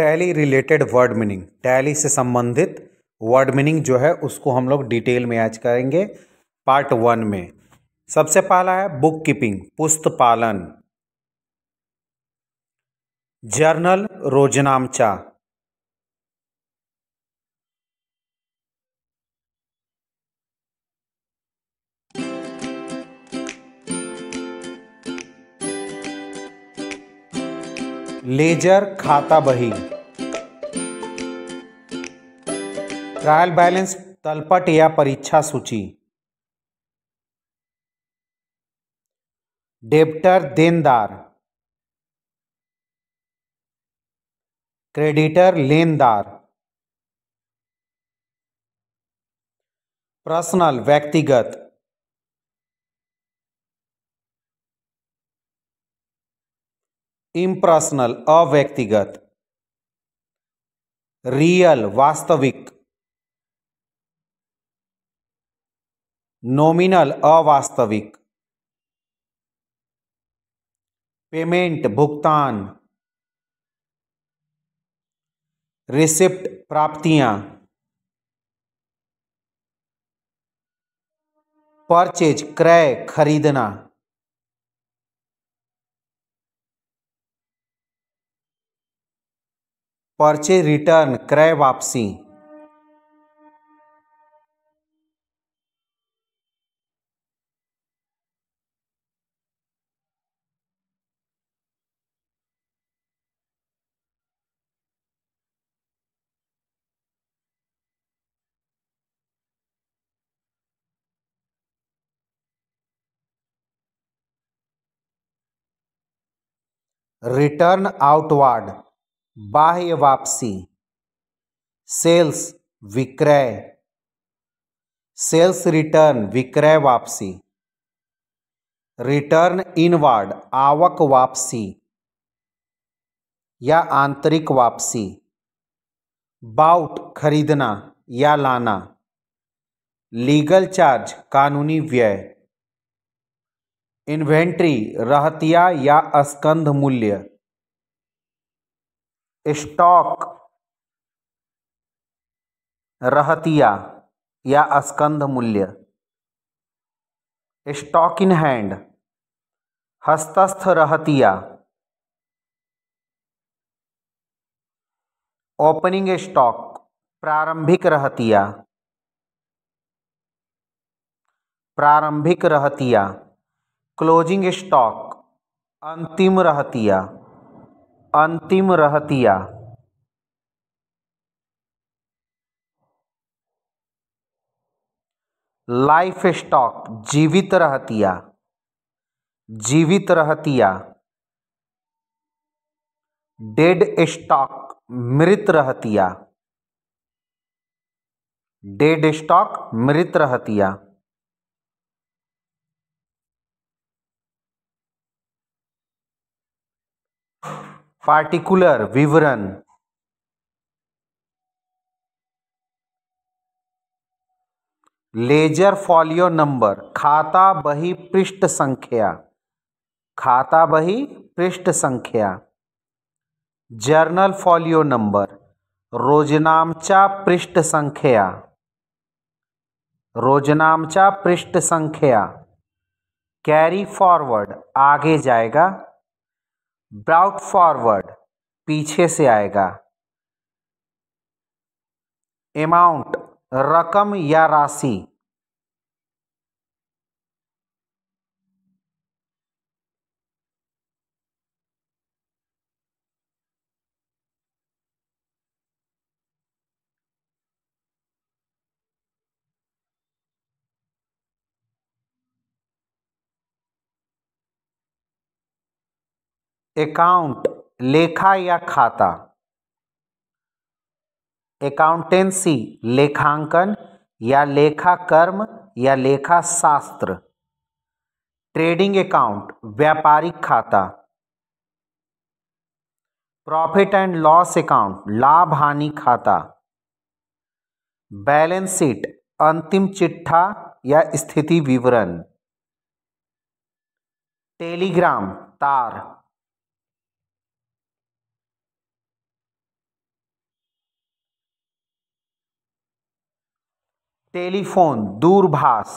tally related word meaning Tally से संबंधित word meaning जो है उसको हम लोग डिटेल में आज करेंगे पार्ट वन में सबसे पहला है बुक कीपिंग पुस्त पालन जर्नल रोजनामचा लेजर खाता बही ट्रायल बैलेंस तलपट या परीक्षा सूची डेप्टर देनदार क्रेडिटर लेनदार पर्सनल व्यक्तिगत इम्पर्सनल अव्यक्तिगत रियल वास्तविक नॉमिनल अवास्तविक पेमेंट भुगतान रिसिप्ट प्राप्तियां परचेज क्रय खरीदना पर्चे रिटर्न क्रय वापसी रिटर्न आउटवार्ड बाह्य वापसी सेल्स विक्रय सेल्स रिटर्न विक्रय वापसी रिटर्न इनवर्ड आवक वापसी या आंतरिक वापसी बाउट खरीदना या लाना लीगल चार्ज कानूनी व्यय इन्वेंट्री रहतिया या अस्कंध मूल्य स्टॉक रहतिया या अस्कंध मूल्य स्टॉक इन हैंड हस्तस्थ रहतिया ओपनिंग स्टॉक प्रारंभिक रहतिया प्रारंभिक रहतिया क्लोजिंग स्टॉक अंतिम रहतिया अंतिम रहतिया लाइफ स्टॉक जीवित रहतिया जीवित रहतिया डेड स्टॉक मृत रहतिया डेड स्टॉक मृत रहतिया पार्टिकुलर विवरण लेजर फॉलियो नंबर खाता बही पृष्ठ संख्या खाता बही पृष्ठ संख्या जर्नल फॉलियो नंबर रोजनामचा पृष्ठ संख्या रोजनामचा पृष्ठ संख्या कैरी फॉरवर्ड आगे जाएगा ब्राउट फॉरवर्ड पीछे से आएगा अमाउंट रकम या राशि अकाउंट लेखा या खाता अकाउंटेंसी लेखांकन या लेखा कर्म या लेखा शास्त्र ट्रेडिंग अकाउंट व्यापारिक खाता प्रॉफिट एंड लॉस अकाउंट लाभ हानि खाता बैलेंस शीट अंतिम चिट्ठा या स्थिति विवरण टेलीग्राम तार टेलीफोन दूरभाष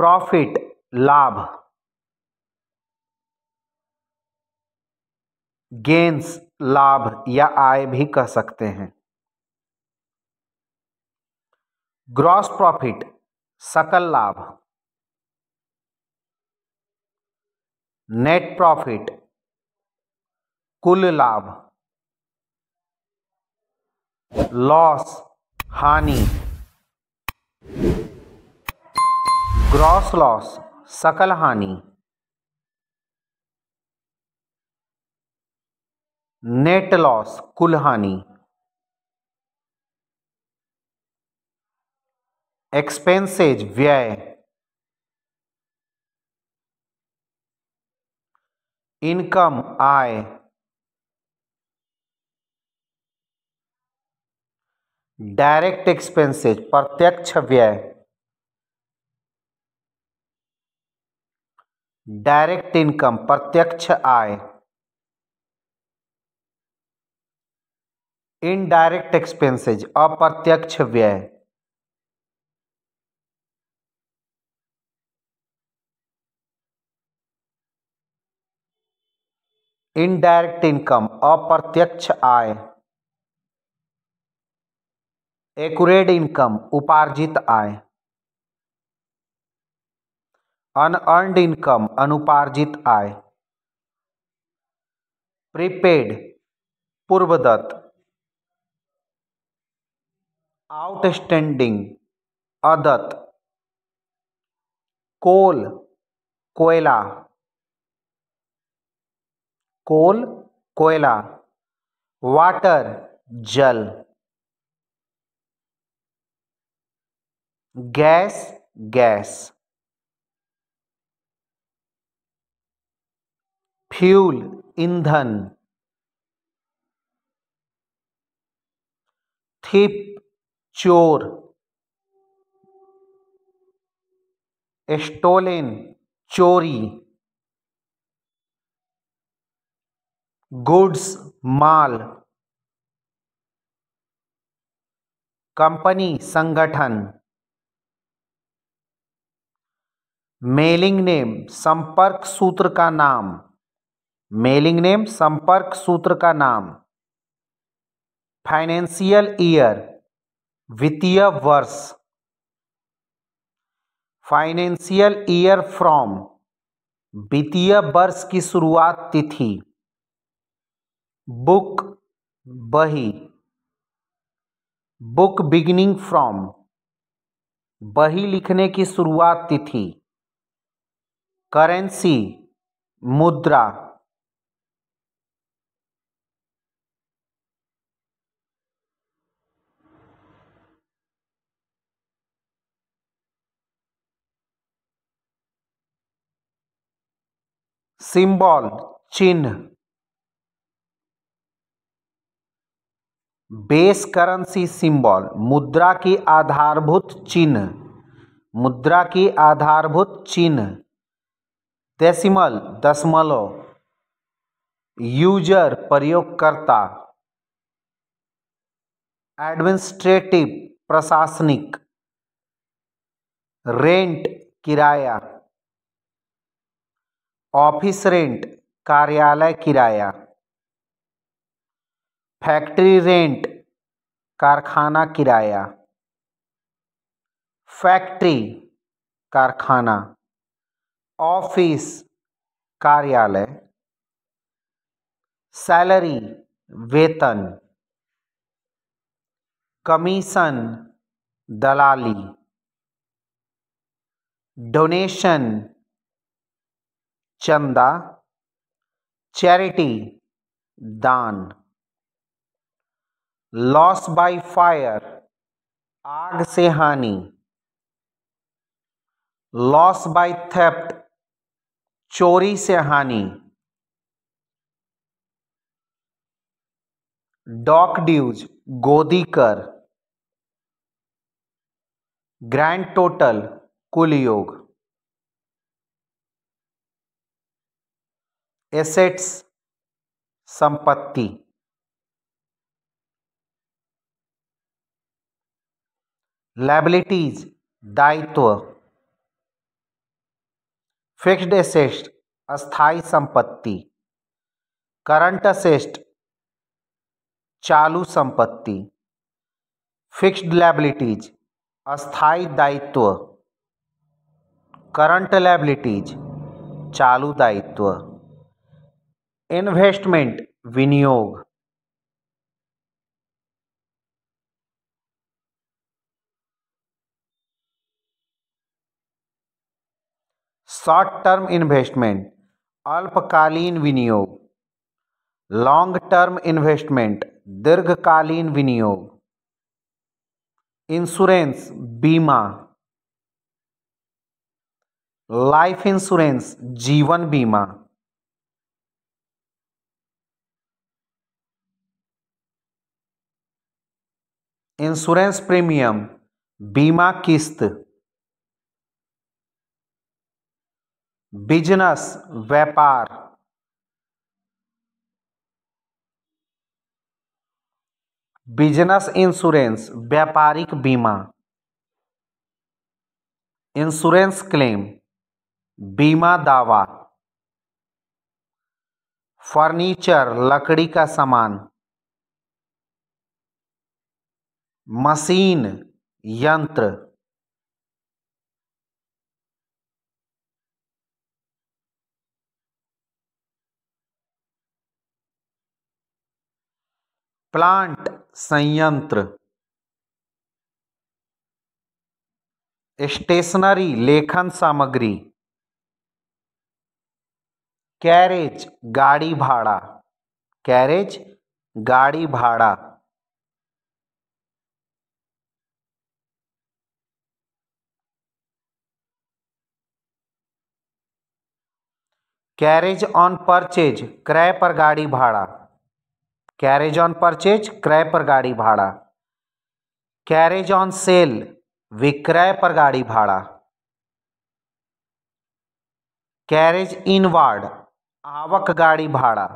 प्रॉफिट लाभ गेंस लाभ या आय भी कह सकते हैं ग्रॉस प्रॉफिट सकल लाभ नेट प्रॉफिट कुल लाभ लॉस हानि ग्रॉस लॉस सकल हानि नेट लॉस कुल हानि एक्सपेंसेज व्यय इनकम आय डायरेक्ट एक्सपेंसेस प्रत्यक्ष व्यय डायरेक्ट इनकम प्रत्यक्ष आय इनडायरेक्ट एक्सपेंसेज अप्रत्यक्ष व्यय इनडायरेक्ट इनकम अप्रत्यक्ष आय एक्यूरेट इनकम उपार्जित आय अनअर्ड इनकम अनुपार्जित आय प्रीपेड पूर्वदत्त आउटस्टैंडिंग अदत कोल कोयला कोल कोयला वाटर जल गैस गैस फ्यूल ईंधन थिप चोर एस्टोलेन चोरी गुड्स माल कंपनी संगठन मेलिंग नेम संपर्क सूत्र का नाम मेलिंग नेम संपर्क सूत्र का नाम फाइनेंशियल ईयर वित्तीय वर्ष फाइनेंशियल ईयर फ्रॉम वित्तीय वर्ष की शुरुआत तिथि बुक बही बुक बिगिनिंग फ्रॉम बही लिखने की शुरुआत तिथि करेंसी मुद्रा सिंबल चिन्ह बेस करेंसी सिंबल मुद्रा की आधारभूत चिन्ह मुद्रा की आधारभूत चिन्ह डेसिमल दशमलव यूजर प्रयोगकर्ता एडमिनिस्ट्रेटिव प्रशासनिक रेंट किराया ऑफिस रेंट कार्यालय किराया फैक्ट्री रेंट कारखाना किराया फैक्ट्री कारखाना ऑफिस कार्यालय सैलरी वेतन कमीशन दलाली डोनेशन चंदा चैरिटी दान लॉस बाय फायर आग से हानि लॉस बाय थेप्ट चोरी से हानि डॉक ड्यूज गोदी कर ग्रैंड टोटल कुल योग एसेट्स संपत्ति लाइबिलिटीज दायित्व फिक्स्ड एसेस्ट अस्थाई संपत्ति करंट असेस्ट चालू संपत्ति फिक्स्ड लाइबिलिटीज अस्थाई दायित्व करंट लाइबिलिटीज चालू दायित्व इन्वेस्टमेंट विनियोग शॉर्ट टर्म इन्वेस्टमेंट अल्पकालीन विनियोग लॉन्ग टर्म इन्वेस्टमेंट दीर्घकालीन विनियोग इंश्योरेंस बीमा लाइफ इंश्योरेंस जीवन बीमा इंश्योरेंस प्रीमियम बीमा किस्त बिजनेस व्यापार बिजनेस इंश्योरेंस व्यापारिक बीमा इंश्योरेंस क्लेम बीमा दावा फर्नीचर लकड़ी का सामान मशीन यंत्र प्लांट संयंत्र स्टेशनरी लेखन सामग्री कैरेज गाड़ी भाड़ा कैरेज गाड़ी भाड़ा कैरेज ऑन परचेज क्रय पर गाड़ी भाड़ा कैरेज ऑन परचेज क्रय पर गाड़ी भाड़ा कैरेज ऑन सेल विक्रय पर गाड़ी भाड़ा कैरेज इन वार्ड आवक गाड़ी भाड़ा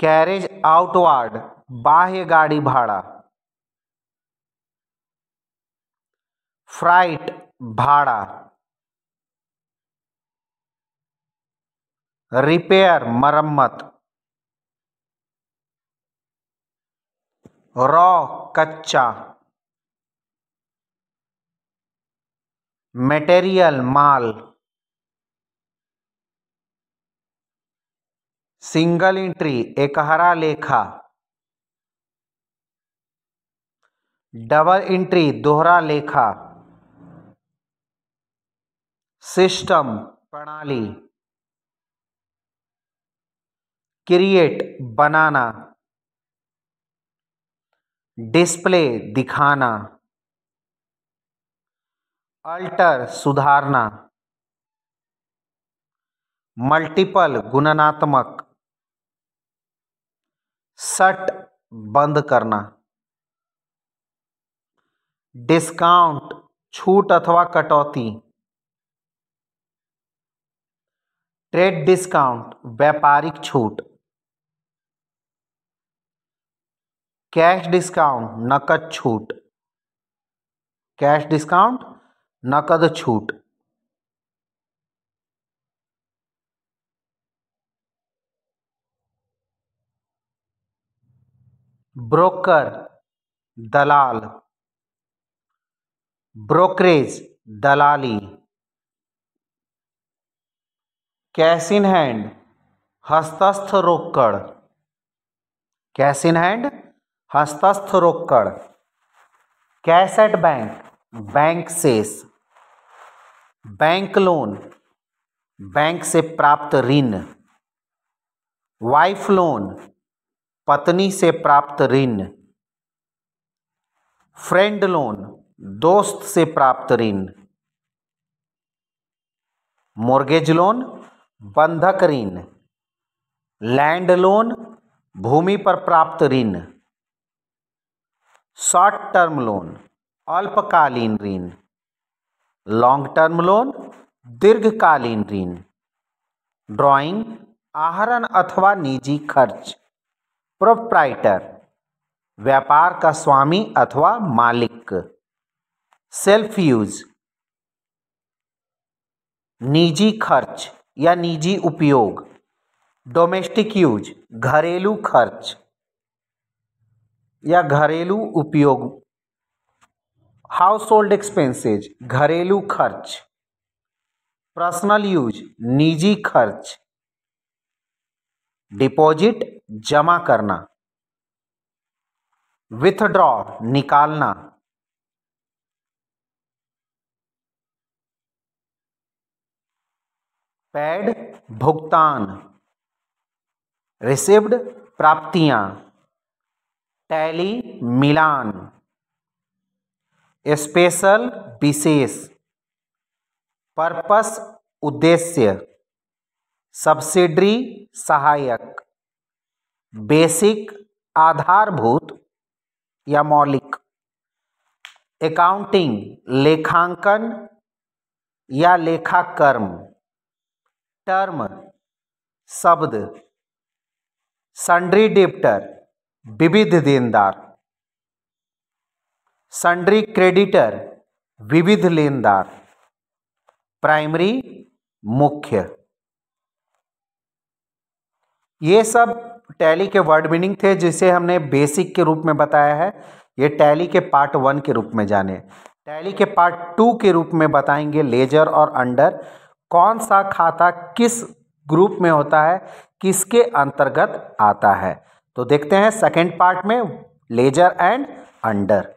कैरेज आउटवार्ड बाह्य गाड़ी भाड़ा फ्राइट भाड़ा रिपेयर मरम्मत रॉ कच्चा मटेरियल माल सिंगल एंट्री एकहरा लेखा डबल एंट्री दोहरा लेखा सिस्टम प्रणाली क्रिएट बनाना डिस्प्ले दिखाना अल्टर सुधारना मल्टीपल गुणनात्मक सट बंद करना डिस्काउंट छूट अथवा कटौती ट्रेड डिस्काउंट व्यापारिक छूट कैश डिस्काउंट नकद छूट कैश डिस्काउंट नकद छूट ब्रोकर दलाल ब्रोकरेज दलाली कैश इन हैंड हस्तस्थ रोकड़ कैश इन हैंड हस्तस्थ रोकड़ कैश एट बैंक बैंक सेस बैंक लोन बैंक से प्राप्त ऋण वाइफ लोन पत्नी से प्राप्त ऋण फ्रेंड लोन दोस्त से प्राप्त ऋण मोर्गेज लोन बंधक ऋण लैंड लोन भूमि पर प्राप्त ऋण शॉर्ट टर्म लोन अल्पकालीन ऋण लॉन्ग टर्म लोन दीर्घकालीन ऋण ड्राइंग आहरण अथवा निजी खर्च प्रोप्राइटर व्यापार का स्वामी अथवा मालिक सेल्फ यूज निजी खर्च या निजी उपयोग डोमेस्टिक यूज घरेलू खर्च या घरेलू उपयोग हाउस होल्ड एक्सपेंसेज घरेलू खर्च पर्सनल यूज निजी खर्च डिपॉजिट जमा करना विथड्रॉ निकालना पैड भुगतान रिसिव्ड प्राप्तियां टैली मिलान स्पेशल विशेष पर्पस उद्देश्य सब्सिडरी सहायक बेसिक आधारभूत या मौलिक अकाउंटिंग लेखांकन या लेखाकर्म टर्म शब्द संड्री डिप्टर विविध देनदार सन्ड्री क्रेडिटर विविध लेनदार प्राइमरी मुख्य ये सब टैली के वर्ड मीनिंग थे जिसे हमने बेसिक के रूप में बताया है ये टैली के पार्ट वन के रूप में जाने टैली के पार्ट टू के रूप में बताएंगे लेजर और अंडर कौन सा खाता किस ग्रुप में होता है किसके अंतर्गत आता है तो देखते हैं सेकेंड पार्ट में लेजर एंड अंडर